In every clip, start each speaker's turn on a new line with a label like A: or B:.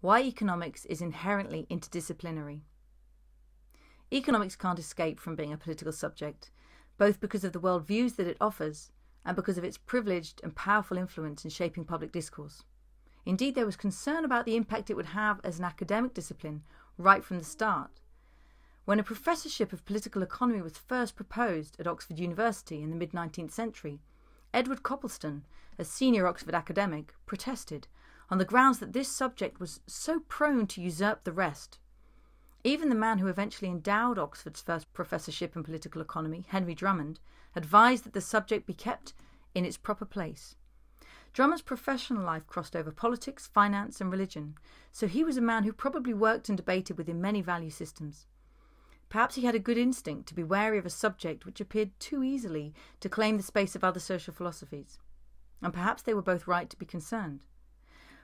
A: why economics is inherently interdisciplinary. Economics can't escape from being a political subject, both because of the worldviews that it offers and because of its privileged and powerful influence in shaping public discourse. Indeed, there was concern about the impact it would have as an academic discipline right from the start. When a professorship of political economy was first proposed at Oxford University in the mid 19th century, Edward Coppleston, a senior Oxford academic, protested on the grounds that this subject was so prone to usurp the rest. Even the man who eventually endowed Oxford's first professorship in political economy, Henry Drummond, advised that the subject be kept in its proper place. Drummond's professional life crossed over politics, finance, and religion, so he was a man who probably worked and debated within many value systems. Perhaps he had a good instinct to be wary of a subject which appeared too easily to claim the space of other social philosophies, and perhaps they were both right to be concerned.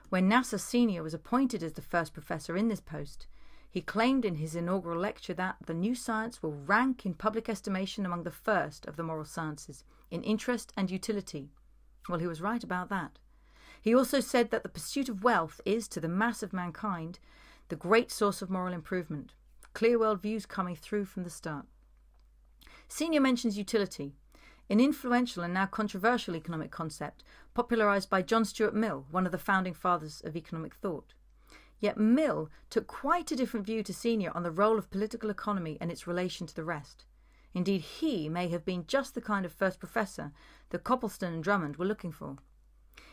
A: When Nasser Sr. was appointed as the first professor in this post, he claimed in his inaugural lecture that the new science will rank in public estimation among the first of the moral sciences in interest and utility. Well, he was right about that. He also said that the pursuit of wealth is, to the mass of mankind, the great source of moral improvement. Clear world views coming through from the start. Senior mentions utility, an influential and now controversial economic concept popularized by John Stuart Mill, one of the founding fathers of economic thought. Yet Mill took quite a different view to Senior on the role of political economy and its relation to the rest. Indeed, he may have been just the kind of first professor that Coppleston and Drummond were looking for.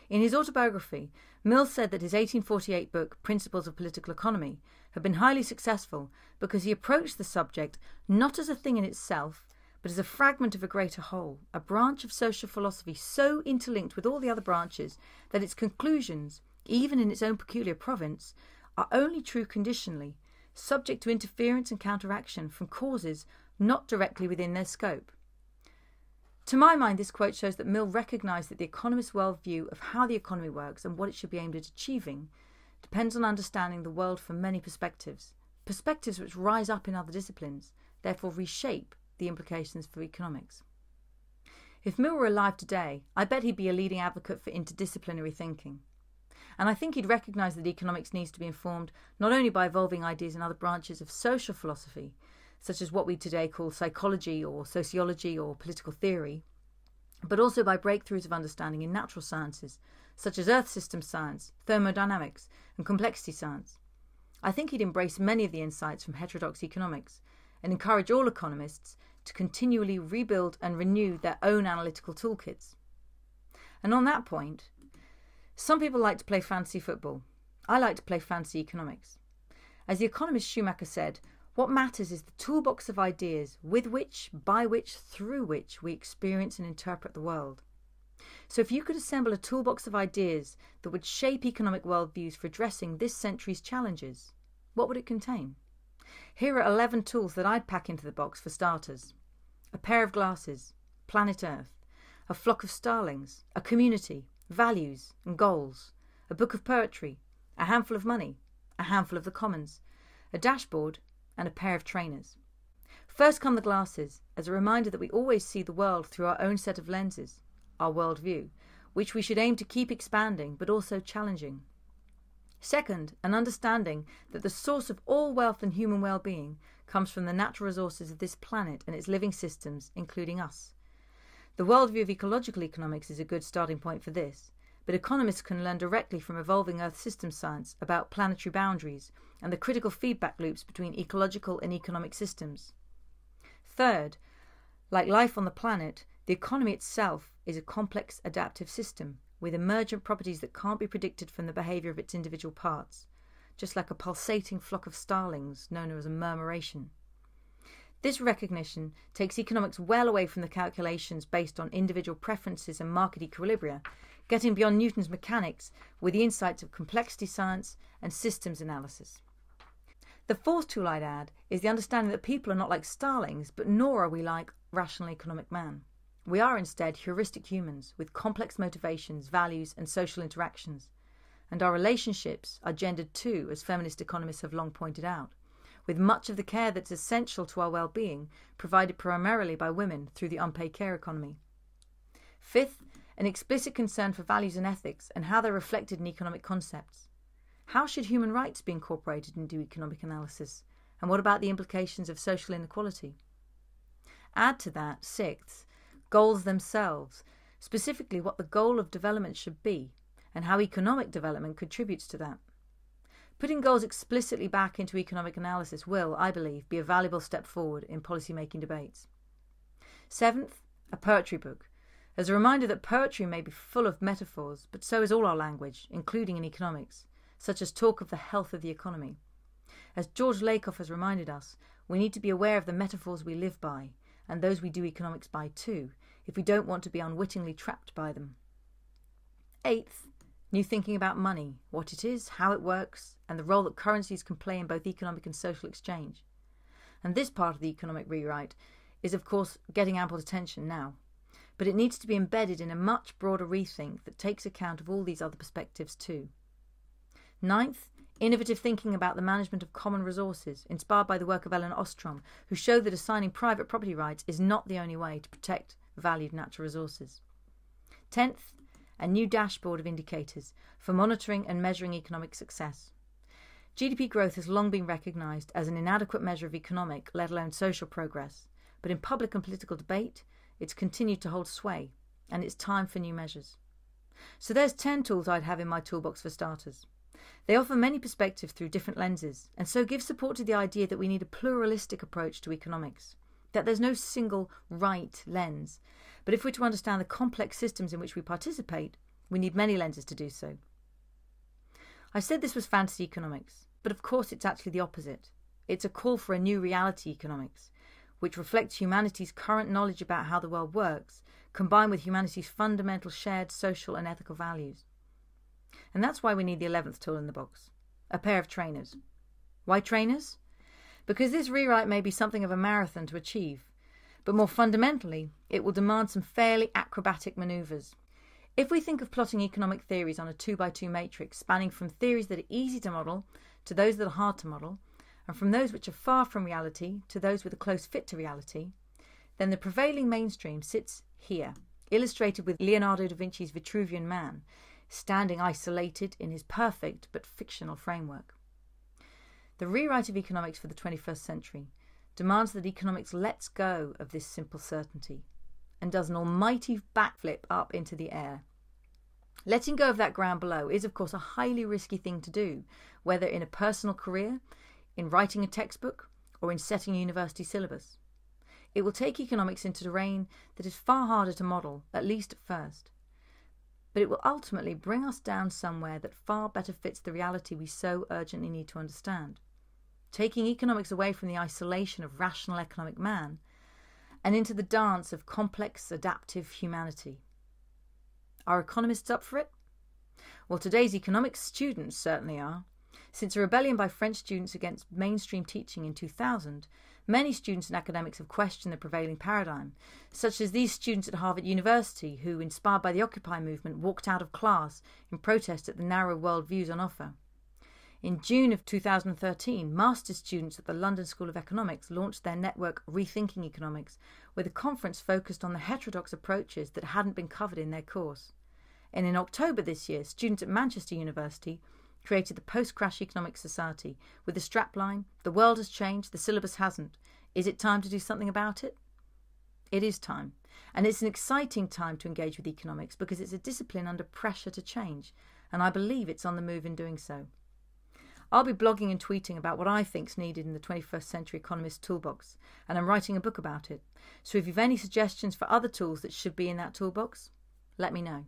A: In his autobiography, Mill said that his 1848 book, Principles of Political Economy, had been highly successful because he approached the subject not as a thing in itself, but as a fragment of a greater whole, a branch of social philosophy so interlinked with all the other branches that its conclusions, even in its own peculiar province, are only true conditionally, subject to interference and counteraction from causes not directly within their scope. To my mind, this quote shows that Mill recognised that the economist's worldview of how the economy works and what it should be aimed at achieving depends on understanding the world from many perspectives, perspectives which rise up in other disciplines, therefore reshape the implications for economics. If Mill were alive today, I bet he'd be a leading advocate for interdisciplinary thinking. And I think he'd recognise that economics needs to be informed not only by evolving ideas in other branches of social philosophy, such as what we today call psychology or sociology or political theory, but also by breakthroughs of understanding in natural sciences, such as Earth system science, thermodynamics, and complexity science. I think he'd embrace many of the insights from heterodox economics, and encourage all economists to continually rebuild and renew their own analytical toolkits. And on that point, some people like to play fancy football. I like to play fancy economics. As the economist Schumacher said, what matters is the toolbox of ideas with which, by which, through which we experience and interpret the world. So, if you could assemble a toolbox of ideas that would shape economic worldviews for addressing this century's challenges, what would it contain? Here are 11 tools that I'd pack into the box for starters a pair of glasses, planet Earth, a flock of starlings, a community, values and goals, a book of poetry, a handful of money, a handful of the commons, a dashboard, and a pair of trainers. First come the glasses, as a reminder that we always see the world through our own set of lenses, our worldview, which we should aim to keep expanding but also challenging. Second, an understanding that the source of all wealth and human well being comes from the natural resources of this planet and its living systems, including us. The worldview of ecological economics is a good starting point for this, but economists can learn directly from evolving Earth system science about planetary boundaries and the critical feedback loops between ecological and economic systems. Third, like life on the planet, the economy itself is a complex adaptive system with emergent properties that can't be predicted from the behaviour of its individual parts, just like a pulsating flock of starlings known as a murmuration. This recognition takes economics well away from the calculations based on individual preferences and market equilibria, getting beyond Newton's mechanics with the insights of complexity science and systems analysis. The fourth tool I'd add is the understanding that people are not like starlings, but nor are we like rational economic man. We are instead heuristic humans with complex motivations, values, and social interactions. And our relationships are gendered too, as feminist economists have long pointed out, with much of the care that's essential to our well being provided primarily by women through the unpaid care economy. Fifth, an explicit concern for values and ethics and how they're reflected in economic concepts. How should human rights be incorporated into economic analysis? And what about the implications of social inequality? Add to that, sixth, goals themselves, specifically what the goal of development should be and how economic development contributes to that. Putting goals explicitly back into economic analysis will, I believe, be a valuable step forward in policy-making debates. Seventh, a poetry book. As a reminder that poetry may be full of metaphors, but so is all our language, including in economics, such as talk of the health of the economy. As George Lakoff has reminded us, we need to be aware of the metaphors we live by and those we do economics by too, if we don't want to be unwittingly trapped by them. Eighth, new thinking about money, what it is, how it works, and the role that currencies can play in both economic and social exchange. And this part of the economic rewrite is, of course, getting ample attention now. But it needs to be embedded in a much broader rethink that takes account of all these other perspectives too. Ninth, Innovative thinking about the management of common resources, inspired by the work of Ellen Ostrom, who showed that assigning private property rights is not the only way to protect valued natural resources. Tenth, a new dashboard of indicators for monitoring and measuring economic success. GDP growth has long been recognised as an inadequate measure of economic, let alone social progress, but in public and political debate, it's continued to hold sway, and it's time for new measures. So there's 10 tools I'd have in my toolbox for starters. They offer many perspectives through different lenses, and so give support to the idea that we need a pluralistic approach to economics, that there's no single right lens. But if we're to understand the complex systems in which we participate, we need many lenses to do so. I said this was fantasy economics, but of course it's actually the opposite. It's a call for a new reality economics, which reflects humanity's current knowledge about how the world works, combined with humanity's fundamental shared social and ethical values. And that's why we need the 11th tool in the box a pair of trainers. Why trainers? Because this rewrite may be something of a marathon to achieve, but more fundamentally, it will demand some fairly acrobatic maneuvers. If we think of plotting economic theories on a 2 by 2 matrix spanning from theories that are easy to model to those that are hard to model, and from those which are far from reality to those with a close fit to reality, then the prevailing mainstream sits here, illustrated with Leonardo da Vinci's Vitruvian Man, standing isolated in his perfect but fictional framework. The rewrite of economics for the 21st century demands that economics lets go of this simple certainty and does an almighty backflip up into the air. Letting go of that ground below is, of course, a highly risky thing to do, whether in a personal career, in writing a textbook, or in setting a university syllabus. It will take economics into terrain that is far harder to model, at least at first, but it will ultimately bring us down somewhere that far better fits the reality we so urgently need to understand. Taking economics away from the isolation of rational economic man and into the dance of complex adaptive humanity. Are economists up for it? Well, today's economics students certainly are. Since a rebellion by French students against mainstream teaching in 2000, Many students and academics have questioned the prevailing paradigm, such as these students at Harvard University who, inspired by the Occupy movement, walked out of class in protest at the narrow worldviews on offer. In June of 2013, master's students at the London School of Economics launched their network Rethinking Economics, with a conference focused on the heterodox approaches that hadn't been covered in their course. And in October this year, students at Manchester University created the post crash economic society with the strapline The world has changed, the syllabus hasn't. Is it time to do something about it? It is time. And it's an exciting time to engage with economics because it's a discipline under pressure to change, and I believe it's on the move in doing so. I'll be blogging and tweeting about what I think's needed in the 21st Century Economist Toolbox, and I'm writing a book about it. So if you've any suggestions for other tools that should be in that toolbox, let me know.